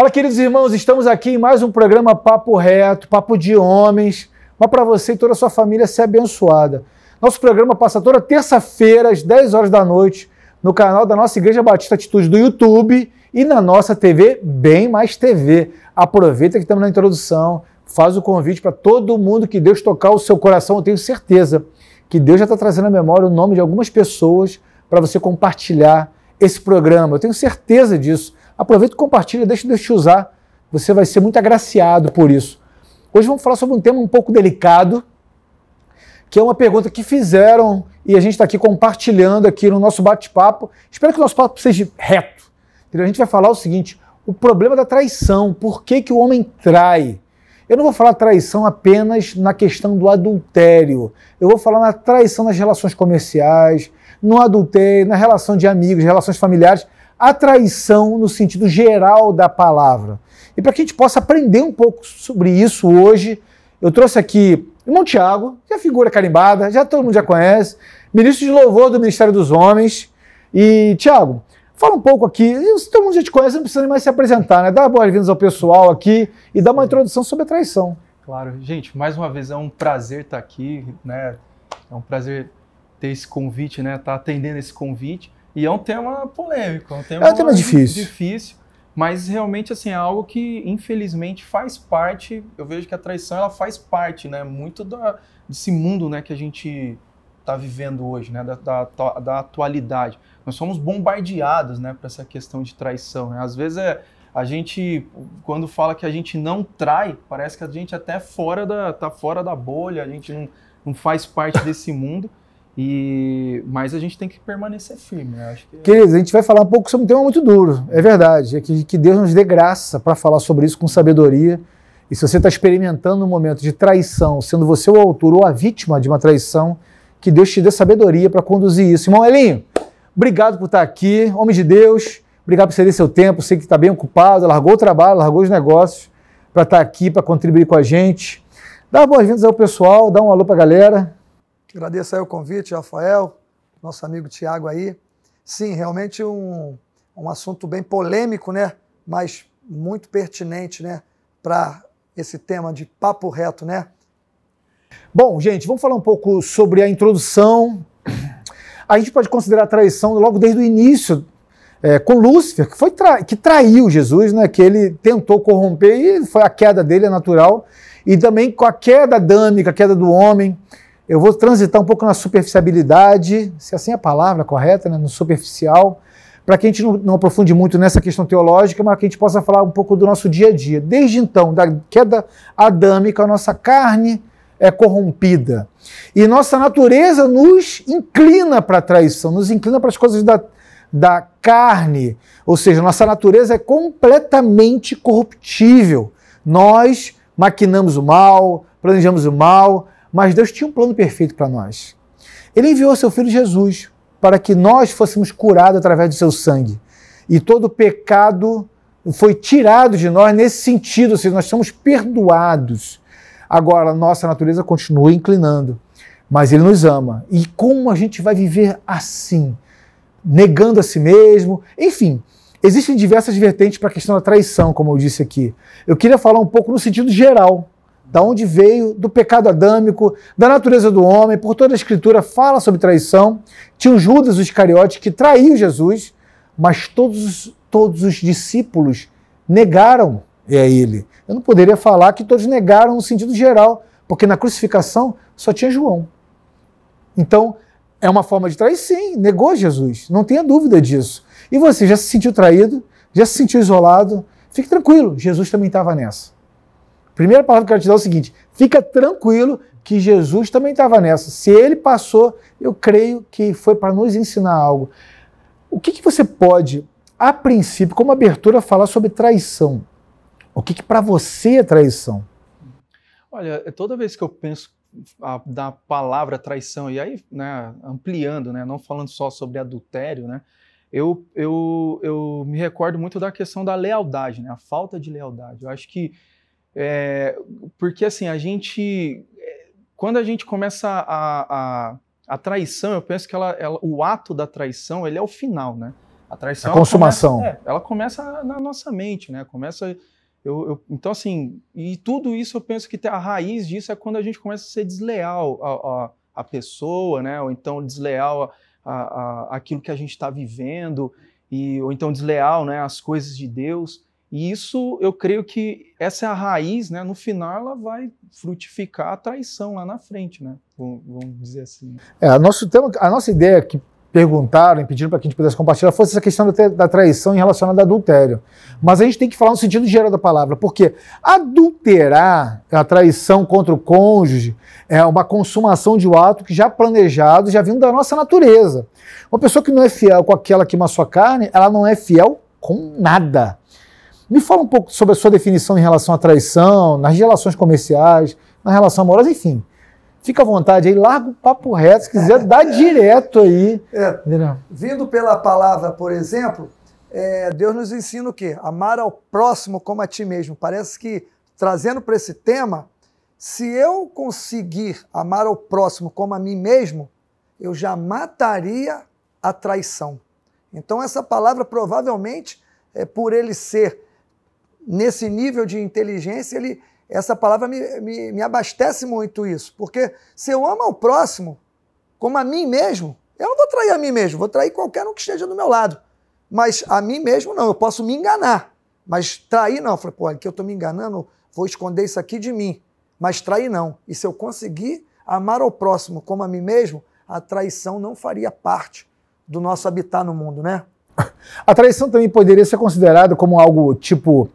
Fala, queridos irmãos, estamos aqui em mais um programa Papo Reto, Papo de Homens, mas para você e toda a sua família ser abençoada. Nosso programa passa toda terça-feira, às 10 horas da noite, no canal da nossa Igreja Batista Atitude do YouTube e na nossa TV Bem Mais TV. Aproveita que estamos na introdução, faz o convite para todo mundo que Deus tocar o seu coração, eu tenho certeza que Deus já está trazendo à memória o nome de algumas pessoas para você compartilhar esse programa. Eu tenho certeza disso. Aproveita e compartilha, deixa Deus te usar. Você vai ser muito agraciado por isso. Hoje vamos falar sobre um tema um pouco delicado, que é uma pergunta que fizeram e a gente está aqui compartilhando aqui no nosso bate-papo. Espero que o nosso papo seja reto. A gente vai falar o seguinte: o problema da traição. Por que, que o homem trai? Eu não vou falar traição apenas na questão do adultério. Eu vou falar na traição nas relações comerciais, no adultério, na relação de amigos, relações familiares a traição no sentido geral da palavra. E para que a gente possa aprender um pouco sobre isso hoje, eu trouxe aqui o irmão Tiago, que é figura carimbada, já todo mundo já conhece, ministro de louvor do Ministério dos Homens. E, Tiago, fala um pouco aqui, todo mundo já te conhece, não precisa mais se apresentar, né? Dá boas-vindas ao pessoal aqui e dá uma introdução sobre a traição. Claro, gente, mais uma vez é um prazer estar tá aqui, né? É um prazer ter esse convite, né? Estar tá atendendo esse convite. E é um tema polêmico, é um tema, é um tema difícil. difícil, mas realmente assim, é algo que infelizmente faz parte, eu vejo que a traição ela faz parte, né, muito da, desse mundo, né, que a gente está vivendo hoje, né, da, da, da, atualidade. Nós somos bombardeados, né, para essa questão de traição, né? Às vezes é a gente quando fala que a gente não trai, parece que a gente até é fora da tá fora da bolha, a gente não, não faz parte desse mundo. E, mas a gente tem que permanecer firme, né? Acho que... É Queridos, a gente vai falar um pouco sobre um tema muito duro, é verdade. É que, que Deus nos dê graça para falar sobre isso com sabedoria. E se você está experimentando um momento de traição, sendo você o autor ou a vítima de uma traição, que Deus te dê sabedoria para conduzir isso. Irmão Elinho, obrigado por estar tá aqui, homem de Deus, obrigado por ceder seu tempo. Sei que está bem ocupado, largou o trabalho, largou os negócios para estar tá aqui, para contribuir com a gente. Dá boas-vindas ao pessoal, dá um alô para a galera. Agradeço aí o convite, Rafael, nosso amigo Tiago aí. Sim, realmente um, um assunto bem polêmico, né? Mas muito pertinente, né? Para esse tema de papo reto, né? Bom, gente, vamos falar um pouco sobre a introdução. A gente pode considerar a traição logo desde o início, é, com Lúcifer, que, foi tra que traiu Jesus, né? Que ele tentou corromper e foi a queda dele, é natural. E também com a queda adâmica, a queda do homem. Eu vou transitar um pouco na superficialidade, se assim é a palavra correta, né? no superficial, para que a gente não, não, aprofunde muito nessa questão teológica, mas que a gente possa falar um pouco do nosso dia a dia. Desde então, da queda adâmica, a nossa carne é corrompida. E nossa natureza nos inclina para a traição, nos inclina para as coisas da, da carne. Ou seja, nossa natureza é completamente corruptível. Nós maquinamos o mal, planejamos o mal, mas Deus tinha um plano perfeito para nós. Ele enviou seu filho Jesus para que nós fôssemos curados através do seu sangue. E todo pecado foi tirado de nós nesse sentido, ou seja, nós somos perdoados. Agora, nossa natureza continua inclinando, mas ele nos ama. E como a gente vai viver assim? Negando a si mesmo? Enfim, existem diversas vertentes para a questão da traição, como eu disse aqui. Eu queria falar um pouco no sentido geral, da onde veio, do pecado adâmico, da natureza do homem, por toda a escritura fala sobre traição. Tinha o Judas os Iscariote que traiu Jesus, mas todos, todos os discípulos negaram é ele. Eu não poderia falar que todos negaram no sentido geral, porque na crucificação só tinha João. Então, é uma forma de trair? Sim, negou Jesus, não tenha dúvida disso. E você já se sentiu traído? Já se sentiu isolado? Fique tranquilo, Jesus também estava nessa primeira palavra que eu quero te dar é o seguinte: fica tranquilo que Jesus também estava nessa. Se ele passou, eu creio que foi para nos ensinar algo. O que, que você pode, a princípio, como abertura, falar sobre traição? O que, que para você é traição? Olha, é toda vez que eu penso a, da palavra traição, e aí né, ampliando, né, não falando só sobre adultério, né, eu, eu, eu me recordo muito da questão da lealdade, né, a falta de lealdade. Eu acho que é, porque assim, a gente. É, quando a gente começa a, a, a traição, eu penso que ela, ela, o ato da traição ele é o final, né? A traição. A ela consumação. Começa, é, ela começa na nossa mente, né? Começa. Eu, eu, então, assim, e tudo isso eu penso que a raiz disso é quando a gente começa a ser desleal à, à, à pessoa, né? Ou então desleal à, à, àquilo que a gente está vivendo, e, ou então desleal né, às coisas de Deus. E isso, eu creio que essa é a raiz, né? No final, ela vai frutificar a traição lá na frente, né? Vamos dizer assim. Né? É, nosso tema, a nossa ideia que perguntaram, pediram para que a gente pudesse compartilhar, fosse essa questão da traição em relação ao adultério. Mas a gente tem que falar no sentido geral da palavra, porque adulterar, a traição contra o cônjuge, é uma consumação de um ato que já planejado, já vindo da nossa natureza. Uma pessoa que não é fiel com aquela que queima a sua carne, ela não é fiel com nada. Me fala um pouco sobre a sua definição em relação à traição, nas relações comerciais, na relação amorosa, enfim. Fica à vontade aí, larga o papo reto, se quiser, dá direto aí. É. Vindo pela palavra, por exemplo, é, Deus nos ensina o quê? Amar ao próximo como a ti mesmo. Parece que, trazendo para esse tema, se eu conseguir amar ao próximo como a mim mesmo, eu já mataria a traição. Então, essa palavra, provavelmente, é, por ele ser nesse nível de inteligência, ele, essa palavra me, me, me abastece muito isso. Porque se eu amo ao próximo, como a mim mesmo, eu não vou trair a mim mesmo, vou trair qualquer um que esteja do meu lado. Mas a mim mesmo não, eu posso me enganar. Mas trair não, eu falei, pô, aqui eu estou me enganando, vou esconder isso aqui de mim. Mas trair não. E se eu conseguir amar ao próximo como a mim mesmo, a traição não faria parte do nosso habitar no mundo, né? A traição também poderia ser considerada como algo tipo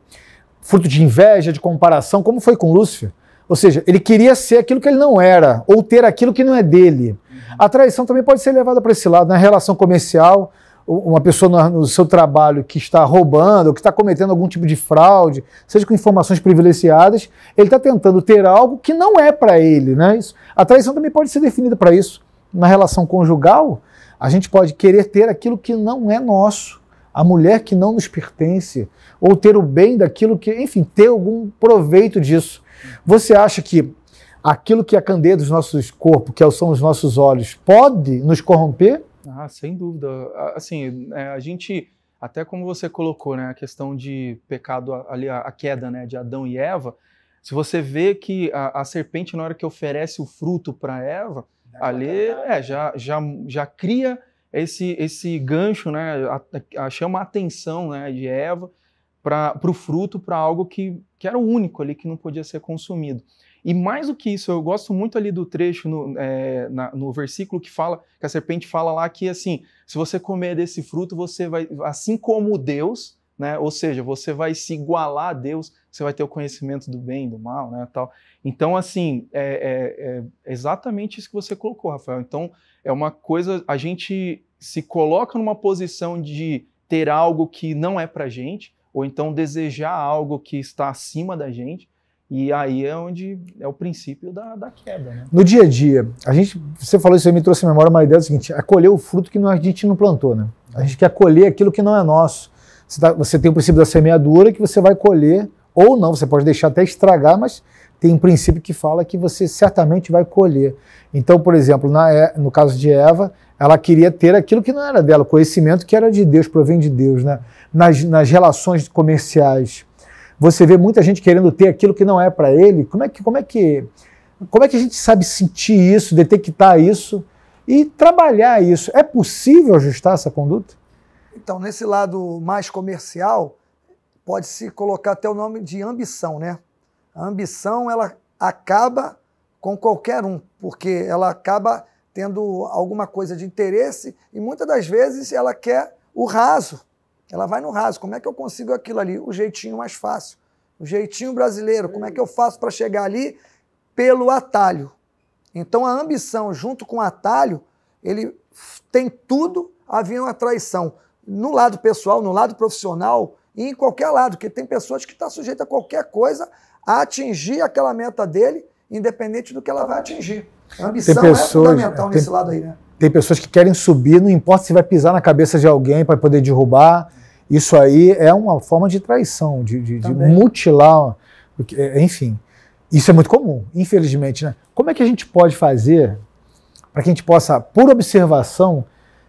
Fruto de inveja, de comparação, como foi com Lúcifer. Ou seja, ele queria ser aquilo que ele não era, ou ter aquilo que não é dele. Uhum. A traição também pode ser levada para esse lado, na relação comercial, uma pessoa no seu trabalho que está roubando, ou que está cometendo algum tipo de fraude, seja com informações privilegiadas, ele está tentando ter algo que não é para ele. Né? Isso, a traição também pode ser definida para isso. Na relação conjugal, a gente pode querer ter aquilo que não é nosso a mulher que não nos pertence, ou ter o bem daquilo que, enfim, ter algum proveito disso. Você acha que aquilo que é a candeia dos nossos corpos, que é são os nossos olhos, pode nos corromper? Ah, sem dúvida. Assim, é, a gente, até como você colocou, né, a questão de pecado, ali, a queda né, de Adão e Eva, se você vê que a, a serpente, na hora que oferece o fruto para Eva, ali é, né? já, já, já cria esse, esse gancho, né, a, a, chama a atenção né, de Eva para o fruto, para algo que, que era o único ali que não podia ser consumido. E mais do que isso, eu gosto muito ali do trecho no, é, na, no versículo que fala, que a serpente fala lá que assim, se você comer desse fruto, você vai, assim como Deus, né? Ou seja, você vai se igualar a Deus, você vai ter o conhecimento do bem, do mal, né? Tal. Então, assim, é, é, é exatamente isso que você colocou, Rafael. Então, é uma coisa, a gente se coloca numa posição de ter algo que não é para gente, ou então desejar algo que está acima da gente. E aí é onde é o princípio da, da queda. Né? No dia a dia, a gente, você falou isso aí, me trouxe à memória uma ideia do seguinte: acolher o fruto que a gente não plantou, né? A gente quer colher aquilo que não é nosso. Você, tá, você tem o princípio da semeadura que você vai colher, ou não, você pode deixar até estragar, mas tem um princípio que fala que você certamente vai colher. Então, por exemplo, na, no caso de Eva, ela queria ter aquilo que não era dela, conhecimento que era de Deus, provém de Deus, né? Nas, nas relações comerciais. Você vê muita gente querendo ter aquilo que não é para ele. Como é que como é que como é que a gente sabe sentir isso, detectar isso e trabalhar isso? É possível ajustar essa conduta? Então, nesse lado mais comercial, pode-se colocar até o nome de ambição, né? A ambição ela acaba com qualquer um, porque ela acaba tendo alguma coisa de interesse e muitas das vezes ela quer o raso. Ela vai no raso. Como é que eu consigo aquilo ali? O jeitinho mais fácil. O jeitinho brasileiro. Como é que eu faço para chegar ali? Pelo atalho. Então a ambição junto com o atalho, ele tem tudo a vir uma traição. No lado pessoal, no lado profissional, e em qualquer lado, porque tem pessoas que estão tá sujeitas a qualquer coisa a atingir aquela meta dele, independente do que ela vai atingir. A ambição é pessoas, é fundamental tem, nesse lado aí, né? Tem pessoas que querem subir, não importa se vai pisar na cabeça de alguém para poder derrubar. Isso aí é uma forma de traição, de, de, de mutilar, é, enfim. Isso é muito comum, infelizmente. Né? Como é que a gente pode fazer para que a gente possa, por observação,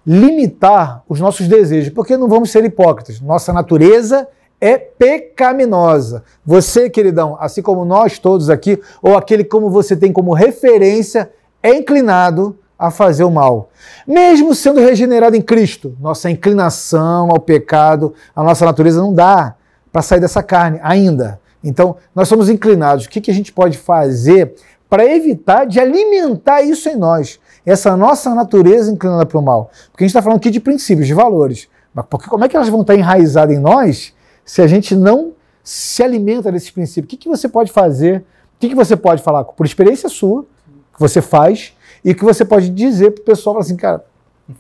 limitar os nossos desejos, porque não vamos ser hipócritas. Nossa natureza é pecaminosa. Você, queridão, assim como nós todos aqui, ou aquele como você tem como referência, é inclinado a fazer o mal. Mesmo sendo regenerado em Cristo, nossa inclinação ao pecado, a nossa natureza não dá para sair dessa carne ainda. Então, nós somos inclinados. O que, que a gente pode fazer para evitar de alimentar isso em nós? essa nossa natureza inclinada para o mal. Porque a gente está falando aqui de princípios, de valores. Mas porque, como é que elas vão estar tá enraizadas em nós se a gente não se alimenta desses princípios? O que, que você pode fazer? O que, que você pode falar? Por experiência sua, que você faz, e que você pode dizer para o pessoal assim, cara,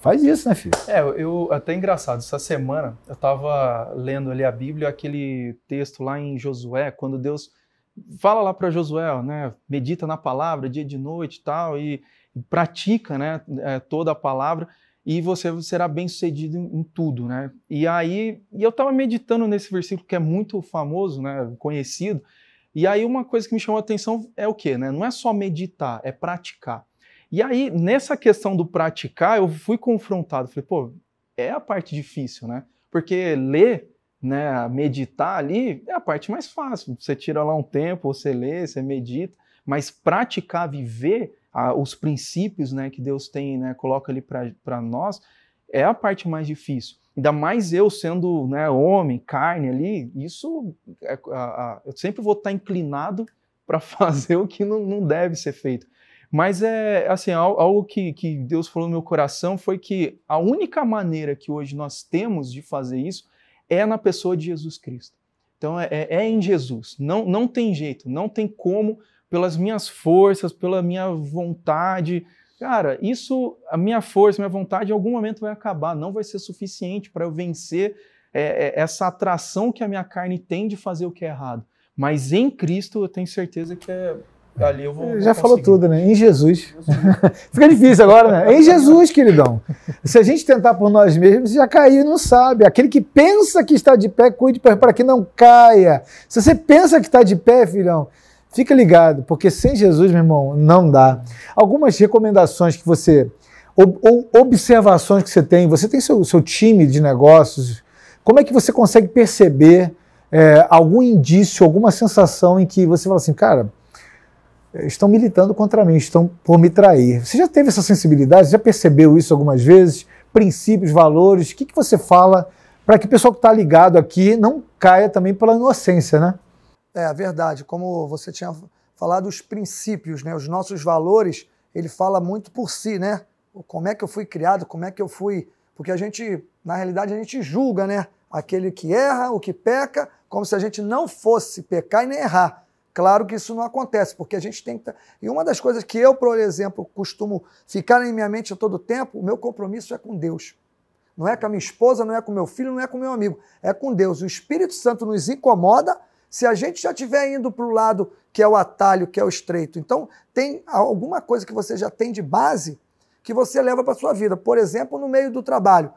faz isso, né, filho? É, eu até engraçado. Essa semana eu estava lendo ali a Bíblia, aquele texto lá em Josué, quando Deus fala lá para Josué, né? Medita na palavra dia e de noite e tal. E pratica né, é, toda a palavra e você será bem sucedido em, tudo. Né? E aí, e eu estava meditando nesse versículo que é muito famoso, né, conhecido, e aí uma coisa que me chamou a atenção é o quê? Né? Não é só meditar, é praticar. E aí, nessa questão do praticar, eu fui confrontado, falei, pô, é a parte difícil, né? Porque ler, né, meditar ali é a parte mais fácil. Você tira lá um tempo, você lê, você medita, mas praticar, viver, a, os princípios né, que Deus tem, né, coloca ali para nós, é a parte mais difícil. Ainda mais eu sendo né, homem, carne ali, isso é, a, eu sempre vou estar tá inclinado para fazer o que não, não, deve ser feito. Mas é assim, algo que, que Deus falou no meu coração foi que a única maneira que hoje nós temos de fazer isso é na pessoa de Jesus Cristo. Então é, é, é em Jesus. Não, não tem jeito, não tem como pelas minhas forças, pela minha vontade. Cara, isso, a minha força, minha vontade, em algum momento vai acabar, não vai ser suficiente para eu vencer é, é, essa atração que a minha carne tem de fazer o que é errado. Mas em Cristo eu tenho certeza que é, ali eu vou. Já falou tudo, né? Em Jesus. Fica difícil agora, né? Em Jesus, queridão. Se a gente tentar por nós mesmos, já caiu não sabe. Aquele que pensa que está de pé, cuide para que não caia. Se você pensa que está de pé, filhão, Fica ligado, porque sem Jesus, meu irmão, não dá. Algumas recomendações que você. Ou, observações que você tem, você tem seu, seu time de negócios, como é que você consegue perceber é, algum indício, alguma sensação em que você fala assim, cara, estão militando contra mim, estão por me trair. Você já teve essa sensibilidade? Já percebeu isso algumas vezes? Princípios, valores? O que, que você fala para que o pessoal que está ligado aqui não caia também pela inocência, né? É, verdade. Como você tinha falado, os princípios, né? Os nossos valores, ele fala muito por si, né? Como é que eu fui criado, como é que eu fui... Porque a gente, na realidade, a gente julga, né? Aquele que erra, o que peca, como se a gente não fosse pecar e nem errar. Claro que isso não acontece, porque a gente tem que. E uma das coisas que eu, por exemplo, costumo ficar em minha mente a todo tempo, o meu compromisso é com Deus. Não é com a minha esposa, não é com meu filho, não é com meu amigo, é com Deus. O Espírito Santo nos incomoda se a gente já estiver indo para o lado que é o atalho, que é o estreito. Então, tem alguma coisa que você já tem de base que você leva para a sua vida. Por exemplo, no meio do trabalho.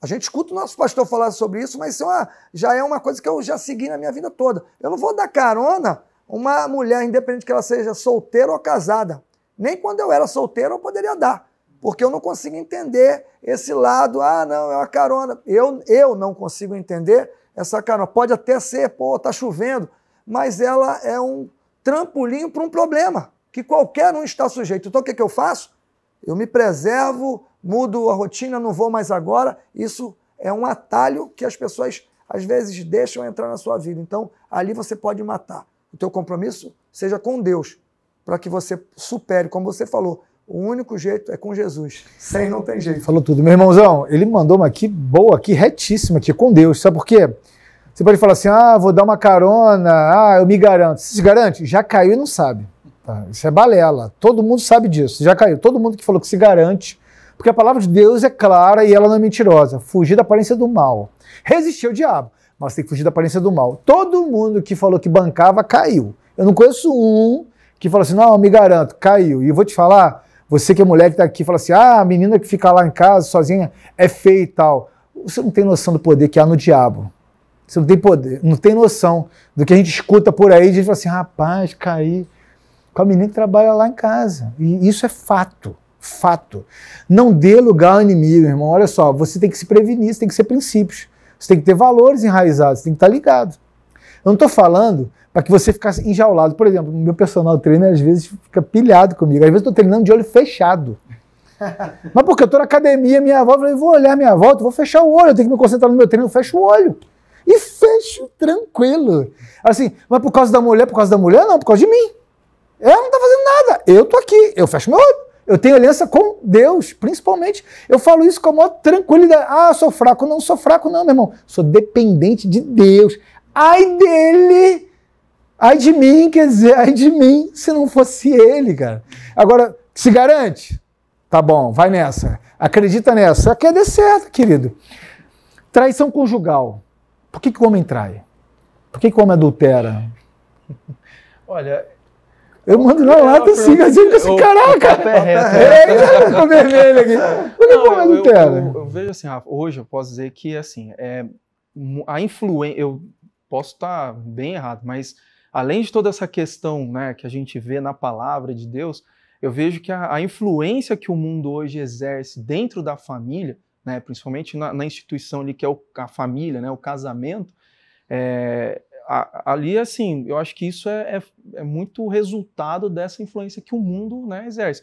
A gente escuta o nosso pastor falar sobre isso, mas isso é já é uma coisa que eu já segui na minha vida toda. Eu não vou dar carona uma mulher, independente que ela seja solteira ou casada. Nem quando eu era solteiro eu poderia dar, porque eu não consigo entender esse lado, ah, não, é uma carona. Eu, eu não consigo entender essa é carona. Pode até ser, pô, tá chovendo, mas ela é um trampolim para um problema que qualquer um está sujeito. Então o que, é que eu faço? Eu me preservo, mudo a rotina, não vou mais agora. Isso é um atalho que as pessoas às vezes deixam entrar na sua vida. Então ali você pode matar. O teu compromisso seja com Deus, para que você supere, como você falou, o único jeito é com Jesus. Sem não tem jeito. Falou tudo. Meu irmãozão, ele mandou uma aqui boa, aqui retíssima, aqui com Deus. Sabe por quê? Você pode falar assim, ah, vou dar uma carona, ah, eu me garanto. Você se garante? Já caiu e não sabe. Tá? Isso é balela. Todo mundo sabe disso. Já caiu. Todo mundo que falou que se garante, porque a palavra de Deus é clara e ela não é mentirosa. Fugir da aparência do mal. Resistir ao diabo, mas tem que fugir da aparência do mal. Todo mundo que falou que bancava, caiu. Eu não conheço um que falou assim, não, eu me garanto, caiu. E eu vou te falar você que é mulher que está aqui fala assim: ah, a menina que fica lá em casa sozinha é feia e tal. Você não tem noção do poder que há no diabo. Você não tem poder, não tem noção do que a gente escuta por aí. A gente fala assim: rapaz, caí com a menina que trabalha lá em casa. E isso é fato. Fato. Não dê lugar ao inimigo, irmão. Olha só, você tem que se prevenir, você tem que ser princípios. Você tem que ter valores enraizados, você tem que estar tá ligado. Eu não estou falando para que você ficasse enjaulado. Por exemplo, meu personal trainer às vezes fica pilhado comigo. Às vezes eu estou treinando de olho fechado. Mas porque eu estou na academia, minha avó, eu vou olhar minha volta, vou fechar o olho, eu tenho que me concentrar no meu treino, eu fecho o olho. E fecho tranquilo. Assim, mas por causa da mulher, por causa da mulher, não, por causa de mim. Ela não está fazendo nada. Eu estou aqui, eu fecho meu olho. Eu tenho aliança com Deus, principalmente. Eu falo isso com a maior tranquilidade. Ah, sou fraco. Não sou fraco, não, meu irmão. Sou dependente de Deus. Ai dele Ai de mim, quer dizer, ai de mim se não fosse ele, cara. Agora, se garante? Tá bom, vai nessa. Acredita nessa. Quer é certo, querido. Traição conjugal. Por que, que o homem trai? Por que, que o homem adultera? Olha, eu mando na lata assim, assim, assim, caraca! É ele é, né? é, ficou vermelho aqui. Por que não, adultera. eu, eu, eu vejo assim, Rafa, hoje eu posso dizer que assim, é, a influência. Eu posso estar tá bem errado, mas além de toda essa questão né, que a gente vê na palavra de Deus, eu vejo que a, a influência que o mundo hoje exerce dentro da família, né, principalmente na, na, instituição ali que é o, a família, né, o casamento, é, a, ali assim, eu acho que isso é, é, é, muito resultado dessa influência que o mundo né, exerce.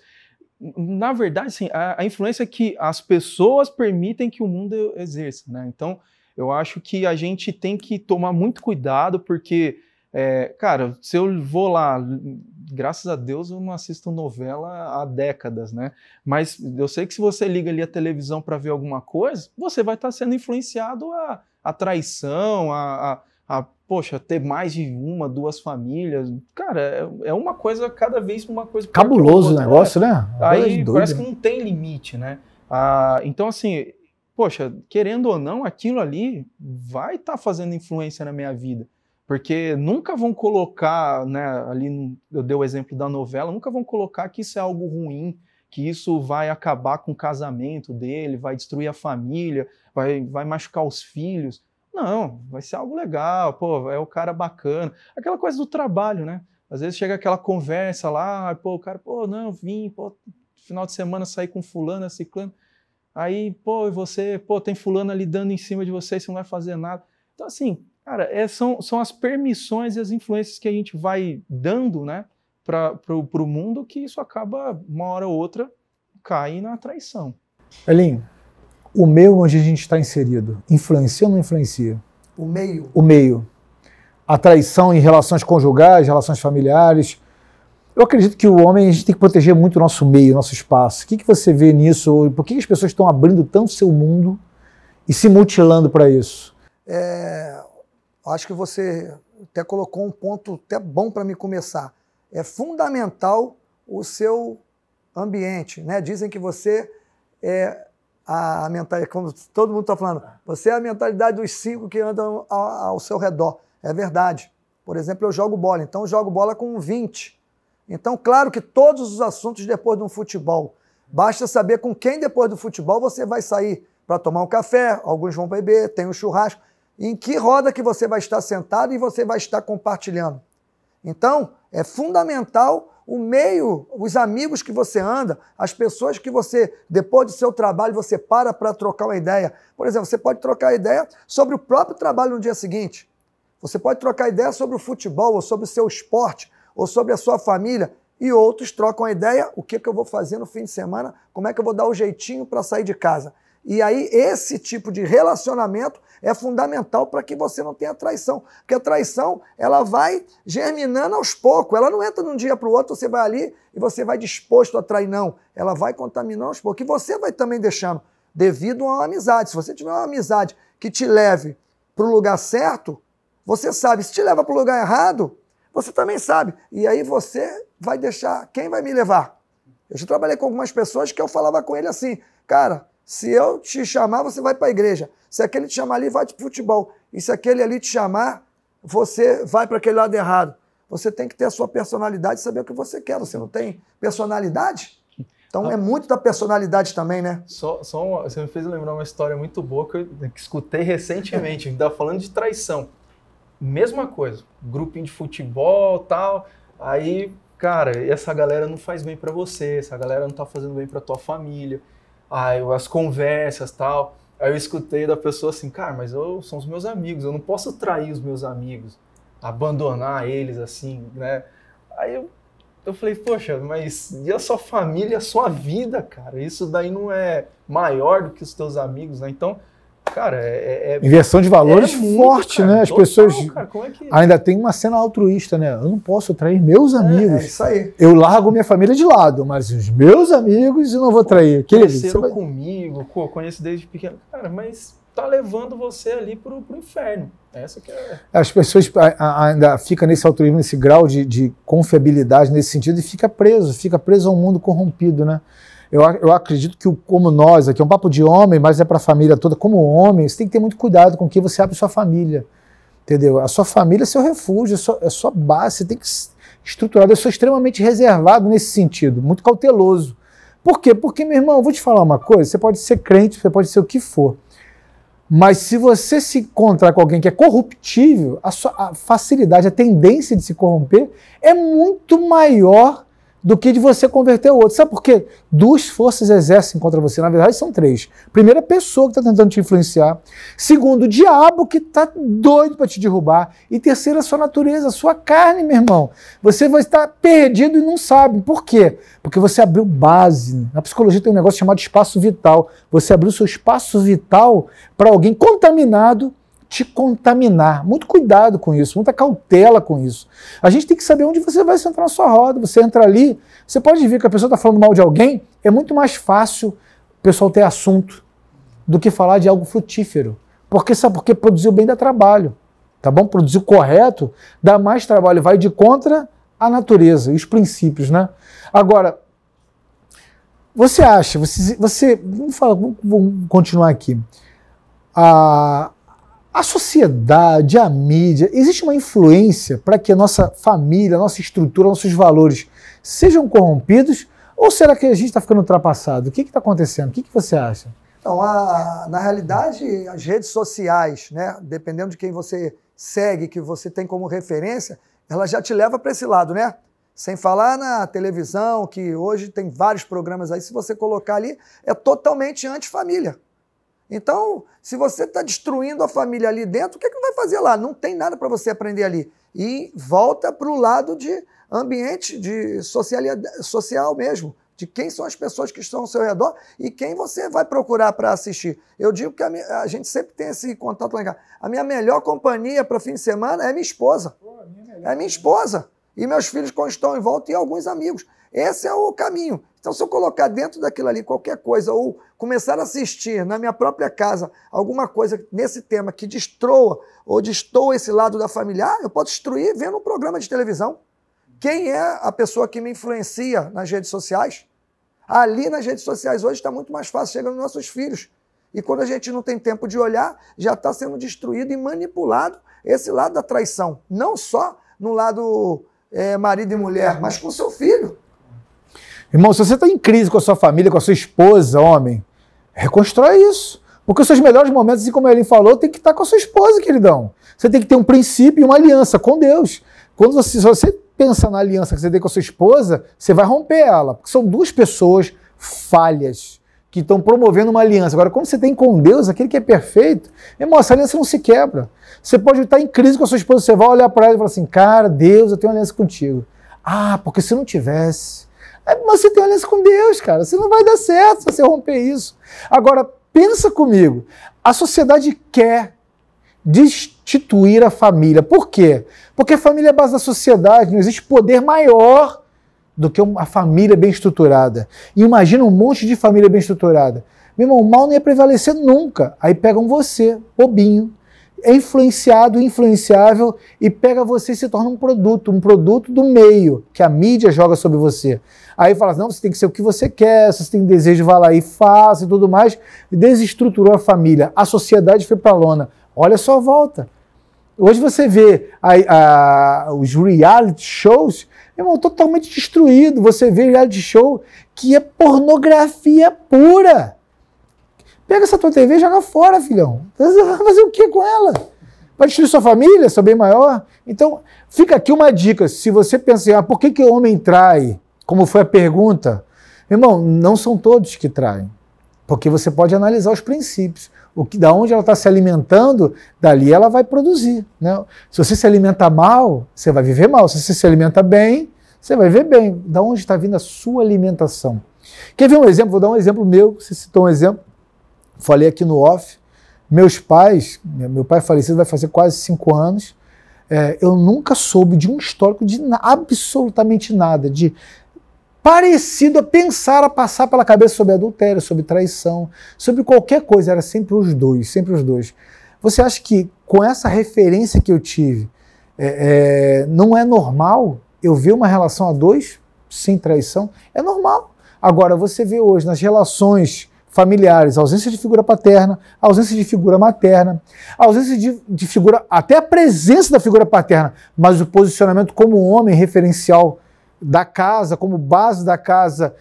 Na verdade, sim, a, a, influência que as pessoas permitem que o mundo exerça. Né? Então, eu acho que a gente tem que tomar muito cuidado, porque é, cara, se eu vou lá, graças a Deus eu não assisto novela há décadas, né? Mas eu sei que se você liga ali a televisão para ver alguma coisa, você vai estar tá sendo influenciado a, a traição, a, a, a, poxa, ter mais de uma, duas famílias. Cara, é, é uma coisa, cada vez uma coisa. Cabuloso o né? negócio, né? Aí parece que não tem limite, né? Ah, então, assim, poxa, querendo ou não, aquilo ali vai estar tá fazendo influência na minha vida. Porque nunca vão colocar, né, ali eu dei o exemplo da novela, nunca vão colocar que isso é algo ruim, que isso vai acabar com o casamento dele, vai destruir a família, vai, vai machucar os filhos. Não, vai ser algo legal, pô, é o cara bacana. Aquela coisa do trabalho, né? Às vezes chega aquela conversa lá, pô, o cara, pô, não, vim, pô, final de semana sair com fulano, ciclano. Aí, pô, e você, pô, tem fulano ali dando em cima de você, você não vai fazer nada. Então, assim, Cara, é, são, são as permissões e as influências que a gente vai dando né, para o mundo que isso acaba, uma hora ou outra, cair na traição. Elinho, o meio onde a gente está inserido influencia ou não influencia? O meio. O meio. A traição em relações conjugais, relações familiares. Eu acredito que o homem a gente tem que proteger muito o nosso meio, o nosso espaço. O que, que você vê nisso? Por que as pessoas estão abrindo tanto seu mundo e se mutilando para isso? É, acho que você até colocou um ponto até bom para me começar. É fundamental o seu ambiente, né? Dizem que você é a mentalidade, como todo mundo está falando, você é a mentalidade dos cinco que andam ao, ao, seu redor. É verdade. Por exemplo, eu jogo bola, então eu jogo bola com 20. Então, claro que todos os assuntos depois de um futebol. Basta saber com quem depois do futebol você vai sair para tomar um café, alguns vão beber, tem um churrasco em que roda que você vai estar sentado e você vai estar compartilhando. Então, é fundamental o meio, os amigos que você anda, as pessoas que você, depois do seu trabalho, você para para trocar uma ideia. Por exemplo, você pode trocar ideia sobre o próprio trabalho no dia seguinte. Você pode trocar ideia sobre o futebol, ou sobre o seu esporte, ou sobre a sua família. E outros trocam a ideia: o que, que eu vou fazer no fim de semana, como é que eu vou dar o jeitinho para sair de casa. E aí, esse tipo de relacionamento é fundamental para que você não tenha traição. Porque a traição, ela vai germinando aos poucos. Ela não entra de um dia para o outro, você vai ali e você vai disposto a trair, não. Ela vai contaminando aos poucos. E você vai também deixando, devido a uma amizade. Se você tiver uma amizade que te leve para o lugar certo, você sabe. Se te leva para o lugar errado, você também sabe. E aí você vai deixar. Quem vai me levar? Eu já trabalhei com algumas pessoas que eu falava com ele assim, cara se eu te chamar, você vai para a igreja. Se aquele te chamar ali, vai para o futebol. E se aquele ali te chamar, você vai para aquele lado errado. Você tem que ter a sua personalidade e saber o que você quer. Você não tem personalidade? Então é ah, é muito da personalidade também, né? Só, só uma, você me fez lembrar uma história muito boa que eu escutei recentemente. a gente falando de traição. Mesma coisa, grupinho de futebol tal. Aí, cara, essa galera não faz bem para você, essa galera não tá fazendo bem para tua família as conversas tal. Aí eu escutei da pessoa assim, cara, mas eu, são os meus amigos, eu não posso trair os meus amigos, abandonar eles assim, né? Aí eu, eu falei, poxa, mas e a sua família, a sua vida, cara? Isso daí não é maior do que os teus amigos, né? Então Cara, é, é, é Inversão de valores é muito, forte, cara, né? As total, pessoas. Cara, é que... Ainda tem uma cena altruísta, né? Eu não posso trair meus é, amigos. É, isso aí. Eu largo minha família de lado, mas os meus amigos eu não vou trair. Cresceram vai... comigo, conheço desde pequeno. Cara, mas tá levando você ali pro, pro inferno. Essa que é... As pessoas ainda ficam nesse altruísmo, nesse grau de, de confiabilidade nesse sentido e fica preso, fica preso a um mundo corrompido, né? eu, eu acredito que, o, como nós, aqui é um papo de homem, mas é para a família toda, como homem, você tem que ter muito cuidado com quem você abre sua família. Entendeu? A sua família é seu refúgio, é sua, é sua base, você tem que estruturar. Eu sou extremamente reservado nesse sentido, muito cauteloso. Por quê? Porque, meu irmão, vou te falar uma coisa: você pode ser crente, você pode ser o que for. Mas se você se encontrar com alguém que é corruptível, a, sua, a facilidade, a tendência de se corromper é muito maior do que de você converter o outro. Sabe por quê? Duas forças exercem contra você. Na verdade, são três. Primeira, a pessoa que está tentando te influenciar. Segundo, o diabo que está doido para te derrubar. E terceira, a sua natureza, a sua carne, meu irmão. Você vai estar perdido e não sabe. Por quê? Porque você abriu base. Na psicologia tem um negócio chamado espaço vital. Você abriu seu espaço vital para alguém contaminado te contaminar. Muito cuidado com isso, muita cautela com isso. A gente tem que saber onde você vai sentar na sua roda. Você entra ali, você pode ver que a pessoa está falando mal de alguém, é muito mais fácil o pessoal ter assunto do que falar de algo frutífero. Porque sabe porque produziu bem dá trabalho. Tá bom? Produzir correto dá mais trabalho, vai de contra a natureza, e os princípios, né? Agora, você acha, você, você vamos, falar, vamos, vamos continuar aqui. A, a sociedade, a mídia, existe uma influência para que a nossa família, a nossa estrutura, nossos valores sejam corrompidos? Ou será que a gente está ficando ultrapassado? O que está acontecendo? O que, que você acha? Então, a, na realidade, as redes sociais, né, dependendo de quem você segue, que você tem como referência, ela já te leva para esse lado, né? Sem falar na televisão, que hoje tem vários programas aí, se você colocar ali, é totalmente anti-família. Então, se você está destruindo a família ali dentro, o que, é que vai fazer lá? Não tem nada para você aprender ali. E volta para o lado de ambiente de social mesmo, de quem são as pessoas que estão ao seu redor e quem você vai procurar para assistir. Eu digo que a, minha, a, gente sempre tem esse contato lá em casa. A minha melhor companhia para fim de semana é minha esposa. Pô, minha é minha esposa. E meus filhos quando estão em volta e alguns amigos. Esse é o caminho. Então, se eu colocar dentro daquilo ali qualquer coisa, ou começar a assistir na minha própria casa alguma coisa nesse tema que destroa ou destoa esse lado da familiar, ah, eu posso destruir vendo um programa de televisão. Quem é a pessoa que me influencia nas redes sociais? Ali nas redes sociais hoje está muito mais fácil, chegar nos nossos filhos. E quando a gente não tem tempo de olhar, já está sendo destruído e manipulado esse lado da traição. Não só no lado é, marido e mulher, mas com seu filho. Irmão, se você está em crise com a sua família, com a sua esposa, homem, reconstrói isso. Porque os seus melhores momentos, assim como ele falou, tem que estar tá com a sua esposa, queridão. Você tem que ter um princípio e uma aliança com Deus. Quando você, se você pensa na aliança que você tem com a sua esposa, você vai romper ela. Porque são duas pessoas falhas que estão promovendo uma aliança. Agora, quando você tem com Deus, aquele que é perfeito, irmão, essa aliança não se quebra. Você pode estar tá em crise com a sua esposa, você vai olhar para ela e falar assim: Cara, Deus, eu tenho uma aliança contigo. Ah, porque se não tivesse. É, mas você tem aliança com Deus, cara. Você não vai dar certo se você romper isso. Agora, pensa comigo. A sociedade quer destituir a família. Por quê? Porque a família é a base da sociedade. Não existe poder maior do que uma família bem estruturada. E imagina um monte de família bem estruturada. Meu irmão, o mal não ia prevalecer nunca. Aí pegam você, bobinho, é influenciado, influenciável e pega você e se torna um produto, um produto do meio que a mídia joga sobre você. Aí fala, assim, não, você tem que ser o que você quer, se você tem desejo, vai lá e faça e tudo mais. Desestruturou a família, a sociedade foi para lona. Olha só a volta. Hoje você vê a, a, os reality shows, irmão, totalmente destruído. Você vê reality show que é pornografia pura. Pega essa tua TV e joga fora, filhão. vai fazer o que com ela? Vai destruir sua família, seu bem maior? Então, fica aqui uma dica. Se você pensar, ah, por que, que o homem trai? Como foi a pergunta? Irmão, não são todos que traem. Porque você pode analisar os princípios. O que, da onde ela está se alimentando, dali ela vai produzir. Né? Se você se alimenta mal, você vai viver mal. Se você se alimenta bem, você vai viver bem. Da onde está vindo a sua alimentação? Quer ver um exemplo? Vou dar um exemplo meu. Você citou um exemplo falei aqui no off, meus pais, né, meu pai falecido vai fazer quase cinco anos, é, eu nunca soube de um histórico de absolutamente nada, de parecido a pensar, a passar pela cabeça sobre adultério, sobre traição, sobre qualquer coisa, era sempre os dois, sempre os dois. Você acha que com essa referência que eu tive, é, é, não é normal eu ver uma relação a dois sem traição? É normal. Agora, você vê hoje nas relações familiares, ausência de figura paterna, ausência de figura materna, ausência de, de, figura, até a presença da figura paterna, mas o posicionamento como homem referencial da casa, como base da casa,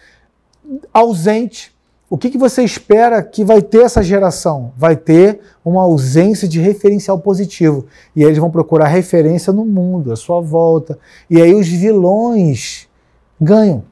ausente. O que, que você espera que vai ter essa geração? Vai ter uma ausência de referencial positivo. E aí eles vão procurar referência no mundo, à sua volta. E aí os vilões ganham.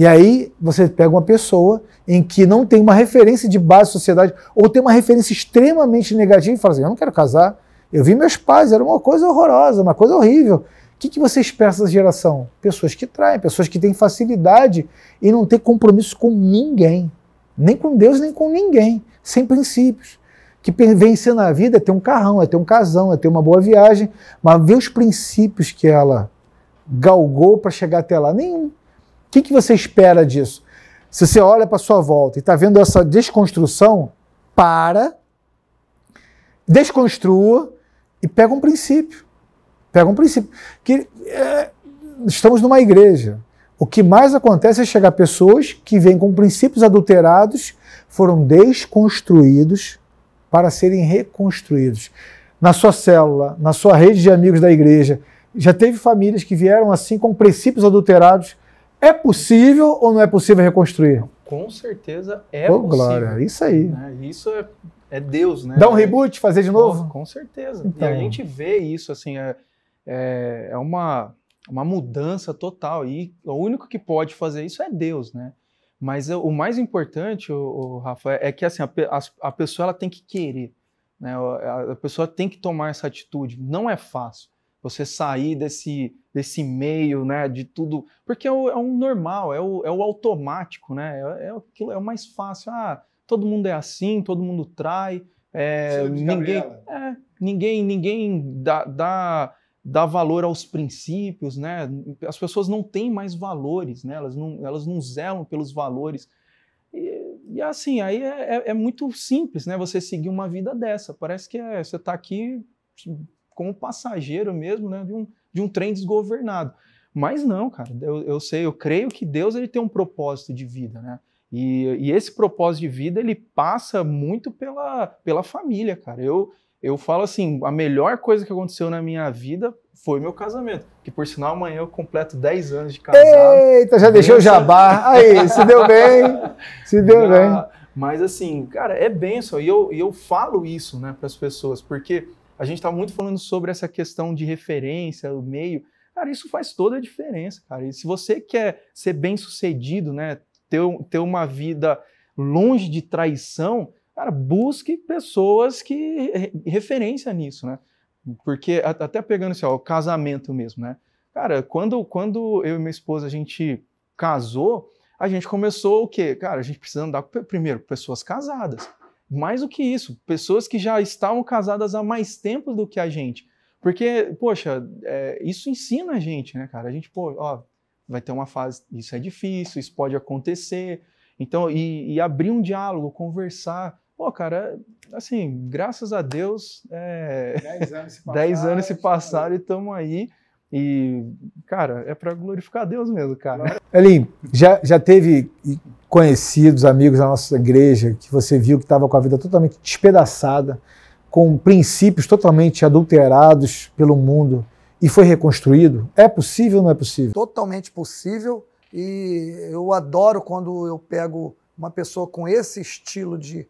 E aí você pega uma pessoa em que não tem uma referência de base sociedade, ou tem uma referência extremamente negativa e fala assim: eu não quero casar. Eu vi meus pais, era uma coisa horrorosa, uma coisa horrível. O que, que você espera dessa geração? Pessoas que traem, pessoas que têm facilidade e não têm compromisso com ninguém. Nem com Deus, nem com ninguém. Sem princípios. Que vencer na vida é ter um carrão, é ter um casão, é ter uma boa viagem, mas ver os princípios que ela galgou para chegar até lá? Nenhum. O que, que você espera disso? Se você olha para sua volta e está vendo essa desconstrução, para, desconstrua e pega um princípio. Pega um princípio. Que é, estamos numa igreja. O que mais acontece é chegar pessoas que vêm com princípios adulterados, foram desconstruídos para serem reconstruídos. Na sua célula, na sua rede de amigos da igreja, já teve famílias que vieram assim com princípios adulterados é possível ou não é possível reconstruir? Com certeza é Pô, possível. Glória, isso aí. Né, isso é, é, Deus, né? Dá um reboot, fazer de novo? Com, com certeza. Então. E a então. gente vê isso, assim, é, é, é, uma, uma mudança total. E o único que pode fazer isso é Deus, né? Mas o mais importante, o, o Rafa, é que assim, a, a, a pessoa ela tem que querer. Né? A, a pessoa tem que tomar essa atitude. Não é fácil você sair desse, desse meio, né, de tudo, porque é, o, é um normal, é o, é o automático, né, é, é, o, é o mais fácil, ah, todo mundo é assim, todo mundo trai, é, ninguém, é, ninguém, ninguém dá, dá, dá valor aos princípios, né, as pessoas não têm mais valores, né, elas não, elas não zelam pelos valores, e, e assim, aí é, é, é muito simples, né, você seguir uma vida dessa, parece que é, você está aqui como passageiro mesmo né, de, um, de um trem desgovernado. Mas não, cara, eu, eu sei, eu creio que Deus ele tem um propósito de vida, né? E, e, esse propósito de vida ele passa muito pela, pela família, cara. Eu, eu falo assim: a melhor coisa que aconteceu na minha vida foi meu casamento. Que por sinal, amanhã eu completo 10 anos de casado. Eita, já deixou o jabá. Aí, se deu bem. Se deu ah, bem. Mas assim, cara, é benção. E eu, eu falo isso né, para as pessoas, porque a gente está muito falando sobre essa questão de referência, o meio. Cara, isso faz toda a diferença, cara. E se você quer ser bem sucedido, né, ter, ter uma vida longe de traição, cara, busque pessoas que referência nisso, né? Porque até pegando assim, ó, o casamento mesmo, né? Cara, quando, quando eu e minha esposa a gente casou, a gente começou o quê? Cara, a gente precisa andar com, primeiro, pessoas casadas mais do que isso, pessoas que já estavam casadas há mais tempo do que a gente. Porque, poxa, é, isso ensina a gente, né, cara? A gente, pô, ó, vai ter uma fase, isso é difícil, isso pode acontecer. Então, e, e abrir um diálogo, conversar. Pô, cara, assim, graças a Deus, é... dez anos se passaram, anos se passaram e estamos aí. E, cara, é para glorificar Deus mesmo, cara. Elin, já, já teve conhecidos, amigos da nossa igreja, que você viu que estava com a vida totalmente despedaçada, com princípios totalmente adulterados pelo mundo e foi reconstruído? É possível ou não é possível? Totalmente possível e eu adoro quando eu pego uma pessoa com esse estilo de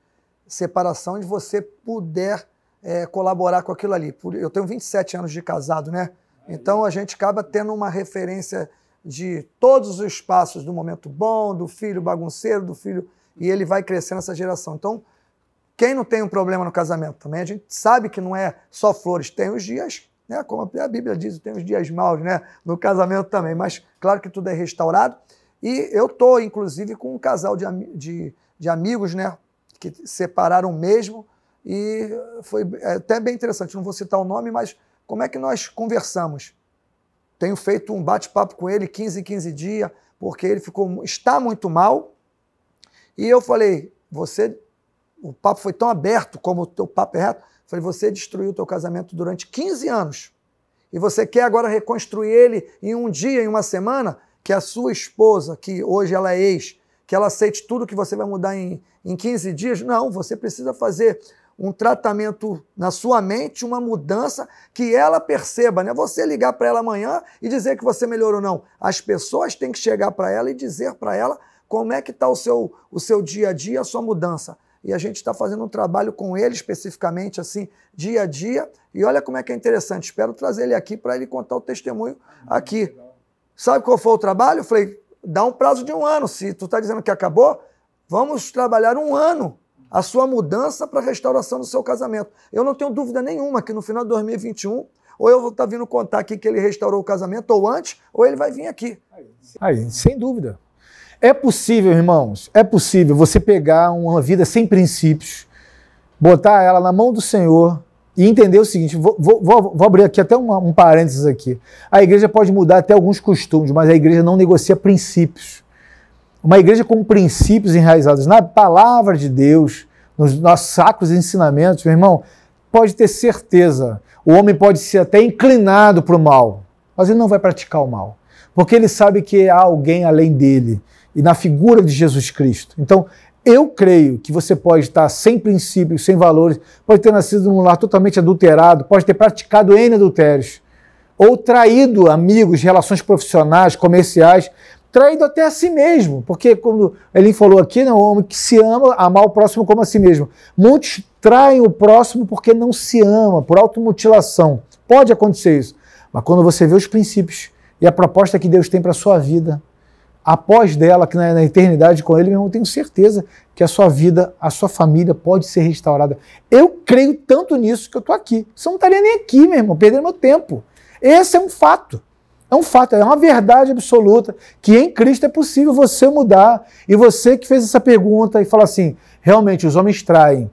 separação e você puder é, colaborar com aquilo ali. Eu tenho 27 anos de casado, né? Então a gente acaba tendo uma referência de todos os espaços do momento bom, do filho bagunceiro, do filho. E ele vai crescendo essa geração. Então, quem não tem um problema no casamento também, a gente sabe que não é só flores, tem os dias, né? Como a Bíblia diz, tem os dias maus, né? No casamento também. Mas claro que tudo é restaurado. E eu tô, inclusive, com um casal de, de, de amigos, né? Que separaram mesmo. E foi é, até bem interessante. Não vou citar o nome, mas como é que nós conversamos? Tenho feito um bate-papo com ele 15 em 15 dias, porque ele ficou está muito mal. E eu falei, você, o papo foi tão aberto como o teu papo é reto. Falei, você destruiu o teu casamento durante 15 anos. E você quer agora reconstruir ele em um dia, em uma semana? Que a sua esposa, que hoje ela é ex, que ela aceite tudo que você vai mudar em, em 15 dias? Não, você precisa fazer um tratamento na sua mente, uma mudança que ela perceba. Não é você ligar para ela amanhã e dizer que você melhorou, não. As pessoas têm que chegar para ela e dizer para ela como é que está o seu, o seu dia a dia, a sua mudança. E a gente está fazendo um trabalho com ele especificamente, assim, dia a dia. E olha como é que é interessante. Espero trazer ele aqui para ele contar o testemunho aqui. Sabe qual foi o trabalho? Eu falei, dá um prazo de um ano. Se tu está dizendo que acabou, vamos trabalhar um ano a sua mudança para a restauração do seu casamento. Eu não tenho dúvida nenhuma que no final de 2021, ou eu vou estar tá vindo contar aqui que ele restaurou o casamento, ou antes, ou ele vai vir aqui. Aí, sem dúvida. É possível, irmãos, é possível você pegar uma vida sem princípios, botar ela na mão do Senhor e entender o seguinte: vou, vou, vou abrir aqui até um parênteses aqui. A igreja pode mudar até alguns costumes, mas a igreja não negocia princípios. Uma igreja com princípios enraizados na palavra de Deus, nos nossos sacros ensinamentos, meu irmão, pode ter certeza. O homem pode ser até inclinado para o mal, mas ele não vai praticar o mal, porque ele sabe que há alguém além dele e na figura de Jesus Cristo. Então, eu creio que você pode estar sem princípios, sem valores, pode ter nascido num lar totalmente adulterado, pode ter praticado N adultérios, ou traído amigos, relações profissionais, comerciais, traído até a si mesmo, porque como ele falou aqui, não, né, o homem que se ama, amar o próximo como a si mesmo. Muitos traem o próximo porque não se ama, por automutilação. Pode acontecer isso. Mas quando você vê os princípios e a proposta que Deus tem para a sua vida, após dela, que na, na eternidade com Ele, meu irmão, tenho certeza que a sua vida, a sua família pode ser restaurada. Eu creio tanto nisso que eu estou aqui. Você não estaria tá nem aqui, meu irmão, perdendo meu tempo. Esse é um fato. É um fato, é uma verdade absoluta que em Cristo é possível você mudar. E você que fez essa pergunta e fala assim: realmente os homens traem,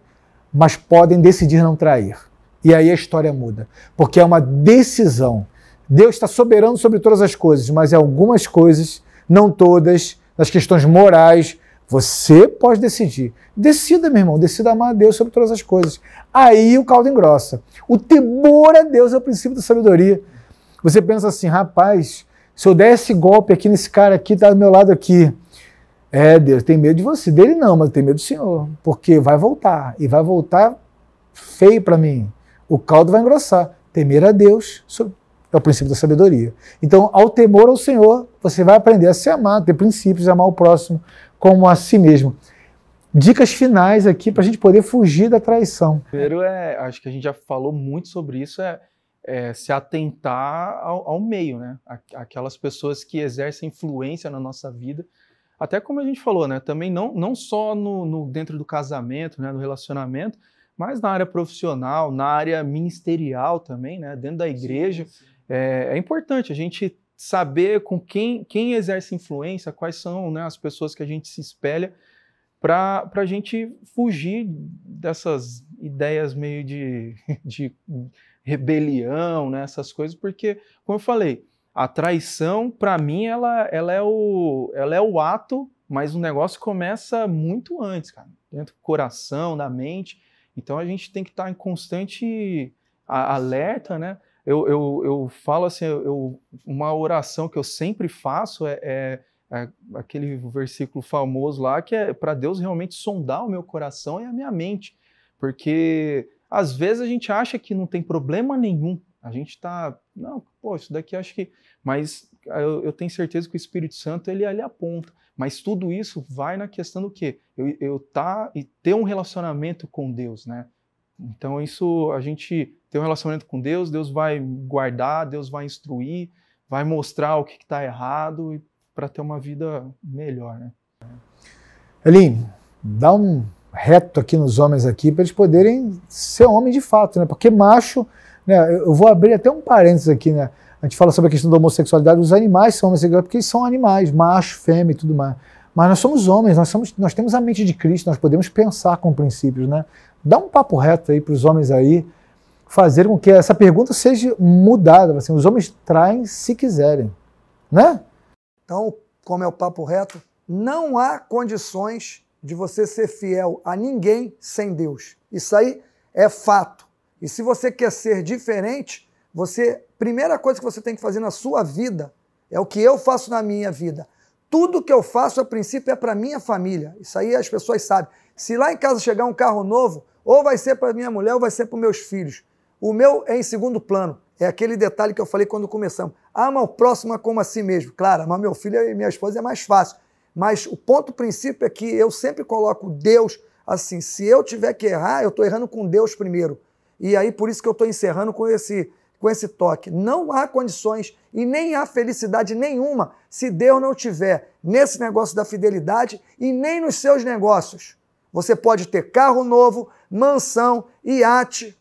mas podem decidir não trair. E aí a história muda, porque é uma decisão. Deus está soberano sobre todas as coisas, mas algumas coisas, não todas, nas questões morais, você pode decidir. Decida, meu irmão, decida amar a Deus sobre todas as coisas. Aí o caldo engrossa. O temor a Deus é o princípio da sabedoria. Você pensa assim, rapaz, se eu der esse golpe aqui nesse cara aqui, tá do meu lado aqui. É, Deus tem medo de você. Dele não, mas tem medo do Senhor. Porque vai voltar. E vai voltar feio para mim. O caldo vai engrossar. Temer a Deus é o princípio da sabedoria. Então, ao temor ao Senhor, você vai aprender a se amar, ter princípios, amar o próximo como a si mesmo. Dicas finais aqui para a gente poder fugir da traição. Primeiro é, acho que a gente já falou muito sobre isso, é é, se atentar ao, ao, meio, né? Aquelas pessoas que exercem influência na nossa vida. Até como a gente falou, né? Também não, não só no, no dentro do casamento, né? no relacionamento, mas na área profissional, na área ministerial também, né? Dentro da igreja. Sim, sim. É, é, importante a gente saber com quem, quem exerce influência, quais são né, as pessoas que a gente se espelha para a gente fugir dessas ideias meio de, de rebelião, né? essas coisas, porque, como eu falei, a traição, para mim, ela, ela, é o, ela é o ato, mas o negócio começa muito antes, cara, dentro do coração, da mente. Então a gente tem que estar em constante alerta, né? Eu, eu, eu falo assim, eu, uma oração que eu sempre faço é, é, é aquele versículo famoso lá que é para Deus realmente sondar o meu coração e a minha mente. Porque às vezes a gente acha que não tem problema nenhum. A gente está, não, pô, isso daqui acho que. Mas ah, eu, eu, tenho certeza que o Espírito Santo ele, é ali aponta. Mas tudo isso vai na questão do quê? Eu, eu tá e ter um relacionamento com Deus, né? Então isso a gente ter um relacionamento com Deus, Deus vai guardar, Deus vai instruir, vai mostrar o que está errado para ter uma vida melhor, né? Elim, dá um reto aqui nos homens aqui para eles poderem ser homem de fato, né? Porque macho, né? Eu vou abrir até um parênteses aqui, né? A gente fala sobre a questão da homossexualidade, os animais são homossexuais porque eles são animais, macho, fêmea e tudo mais. Mas nós somos homens, nós, somos, nós temos a mente de Cristo, nós podemos pensar com princípios, né? Dá um papo reto aí para os homens aí, fazer com que essa pergunta seja mudada. Assim, os homens traem se quiserem, né? Então, como é o papo reto, não há condições de você ser fiel a ninguém sem Deus. Isso aí é fato. E se você quer ser diferente, você primeira coisa que você tem que fazer na sua vida é o que eu faço na minha vida. Tudo que eu faço, a princípio, é para minha família. Isso aí as pessoas sabem. Se lá em casa chegar um carro novo, ou vai ser para minha mulher ou vai ser para meus filhos. O meu é em segundo plano. É aquele detalhe que eu falei quando começamos. Ama o próximo como a si mesmo. Claro, amar meu filho e minha esposa é mais fácil. Mas o ponto princípio é que eu sempre coloco Deus assim. Se eu tiver que errar, eu estou errando com Deus primeiro. E aí por isso que eu estou encerrando com esse com esse toque. Não há condições e nem há felicidade nenhuma se Deus não tiver nesse negócio da fidelidade e nem nos seus negócios. Você pode ter carro novo, mansão, iate,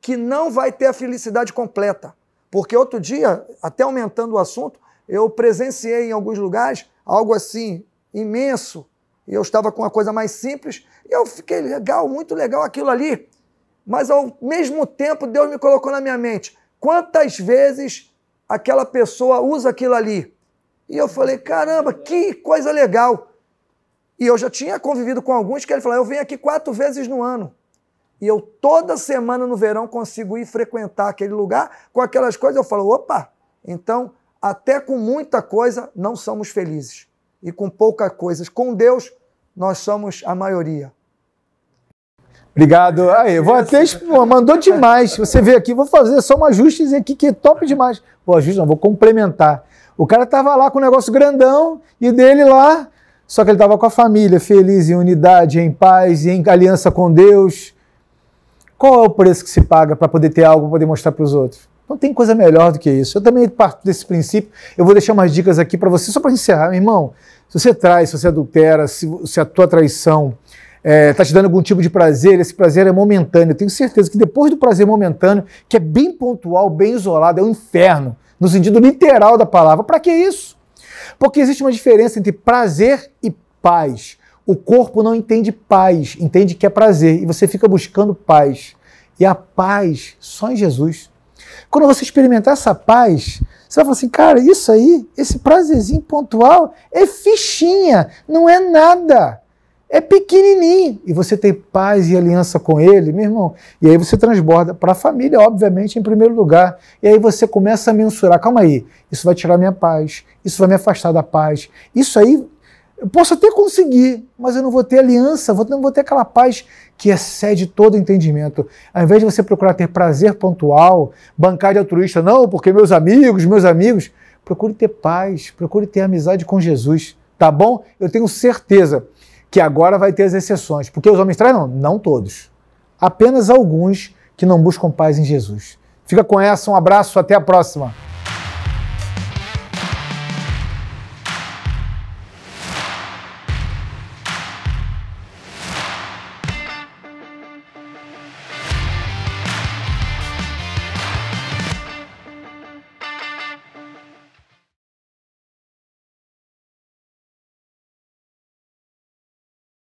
que não vai ter a felicidade completa. Porque outro dia, até aumentando o assunto, eu presenciei em alguns lugares algo assim imenso. E eu estava com uma coisa mais simples. E eu fiquei legal, muito legal aquilo ali. Mas ao mesmo tempo, Deus me colocou na minha mente: quantas vezes aquela pessoa usa aquilo ali? E eu falei: caramba, que coisa legal. E eu já tinha convivido com alguns que ele falou: eu venho aqui quatro vezes no ano. E eu toda semana no verão consigo ir frequentar aquele lugar com aquelas coisas. Eu falo: opa, então até com muita coisa não somos felizes e com poucas coisas. Com Deus, nós somos a maioria. Obrigado. Aí, vou até mandou demais. Você veio aqui, vou fazer só um ajuste aqui que é top demais. Vou ajuste não, vou complementar. O cara tava lá com um negócio grandão e dele lá, só que ele tava com a família, feliz em unidade, em paz, e em aliança com Deus. Qual é o preço que se paga para poder ter algo para poder mostrar para os outros? Não tem coisa melhor do que isso. Eu também parto desse princípio. Eu vou deixar umas dicas aqui para você, só para encerrar. Meu irmão, se você traz, se você adultera, se, se a tua traição está é, tá te dando algum tipo de prazer, esse prazer é momentâneo. Eu tenho certeza que depois do prazer momentâneo, que é bem pontual, bem isolado, é o um inferno, no sentido literal da palavra. Para que isso? Porque existe uma diferença entre prazer e paz. O corpo não entende paz, entende que é prazer, e você fica buscando paz. E a paz só em Jesus. Quando você experimentar essa paz, você vai falar assim, cara, isso aí, esse prazerzinho pontual é fichinha, não é nada. É pequenininho. E você tem paz e aliança com ele, meu irmão. E aí você transborda para a família, obviamente, em primeiro lugar. E aí você começa a mensurar: calma aí, isso vai tirar minha paz, isso vai me afastar da paz. Isso aí eu posso até conseguir, mas eu não vou ter aliança, não vou ter aquela paz que excede todo entendimento. Ao invés de você procurar ter prazer pontual, bancar de altruísta, não, porque meus amigos, meus amigos, procure ter paz, procure ter amizade com Jesus, tá bom? Eu tenho certeza que agora vai ter as exceções, porque os homens traem, não, não todos. Apenas alguns que não buscam paz em Jesus. Fica com essa, um abraço, até a próxima.